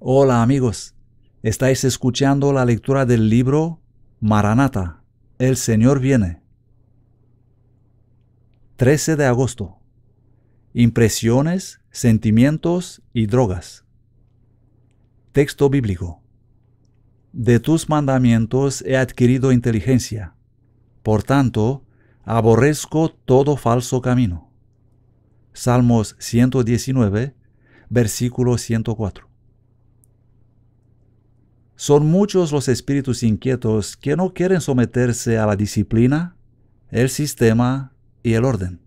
Hola amigos, estáis escuchando la lectura del libro Maranata, El Señor viene. 13 de agosto. Impresiones, sentimientos y drogas. Texto bíblico. De tus mandamientos he adquirido inteligencia. Por tanto, aborrezco todo falso camino. Salmos 119, versículo 104. Son muchos los espíritus inquietos que no quieren someterse a la disciplina, el sistema y el orden.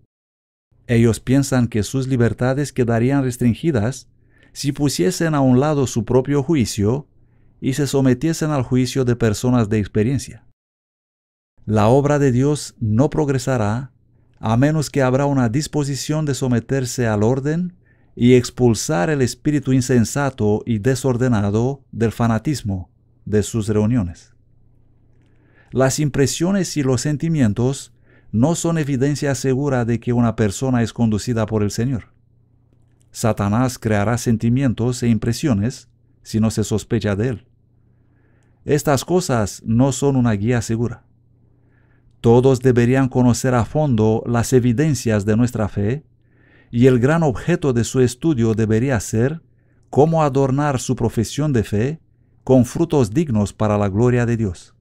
Ellos piensan que sus libertades quedarían restringidas si pusiesen a un lado su propio juicio y se sometiesen al juicio de personas de experiencia. La obra de Dios no progresará a menos que habrá una disposición de someterse al orden y expulsar el espíritu insensato y desordenado del fanatismo de sus reuniones. Las impresiones y los sentimientos no son evidencia segura de que una persona es conducida por el Señor. Satanás creará sentimientos e impresiones si no se sospecha de él. Estas cosas no son una guía segura. Todos deberían conocer a fondo las evidencias de nuestra fe y el gran objeto de su estudio debería ser cómo adornar su profesión de fe con frutos dignos para la gloria de Dios.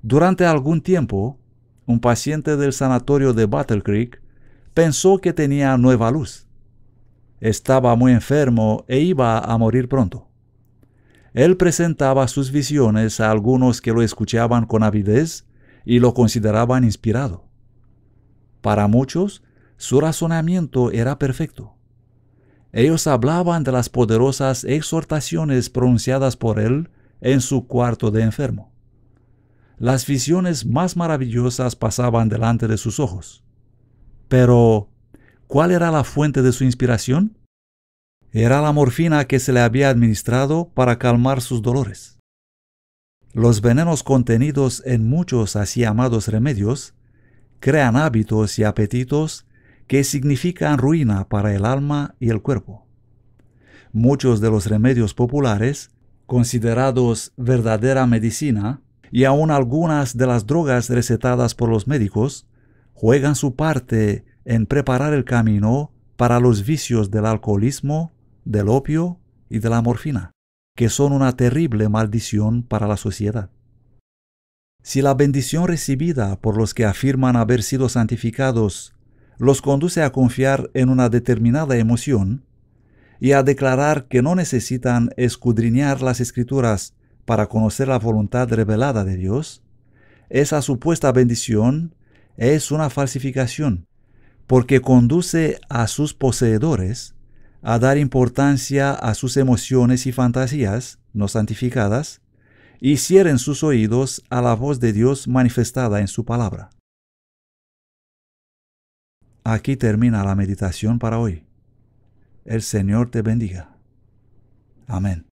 Durante algún tiempo, un paciente del sanatorio de Battle Creek pensó que tenía nueva luz. Estaba muy enfermo e iba a morir pronto. Él presentaba sus visiones a algunos que lo escuchaban con avidez y lo consideraban inspirado. Para muchos, su razonamiento era perfecto. Ellos hablaban de las poderosas exhortaciones pronunciadas por él en su cuarto de enfermo. Las visiones más maravillosas pasaban delante de sus ojos. Pero, ¿cuál era la fuente de su inspiración? Era la morfina que se le había administrado para calmar sus dolores. Los venenos contenidos en muchos así amados remedios crean hábitos y apetitos que significan ruina para el alma y el cuerpo. Muchos de los remedios populares, considerados verdadera medicina, y aún algunas de las drogas recetadas por los médicos, juegan su parte en preparar el camino para los vicios del alcoholismo, del opio y de la morfina, que son una terrible maldición para la sociedad. Si la bendición recibida por los que afirman haber sido santificados los conduce a confiar en una determinada emoción y a declarar que no necesitan escudriñar las escrituras para conocer la voluntad revelada de Dios, esa supuesta bendición es una falsificación, porque conduce a sus poseedores a dar importancia a sus emociones y fantasías no santificadas, y cierren sus oídos a la voz de Dios manifestada en su palabra. Aquí termina la meditación para hoy. El Señor te bendiga. Amén.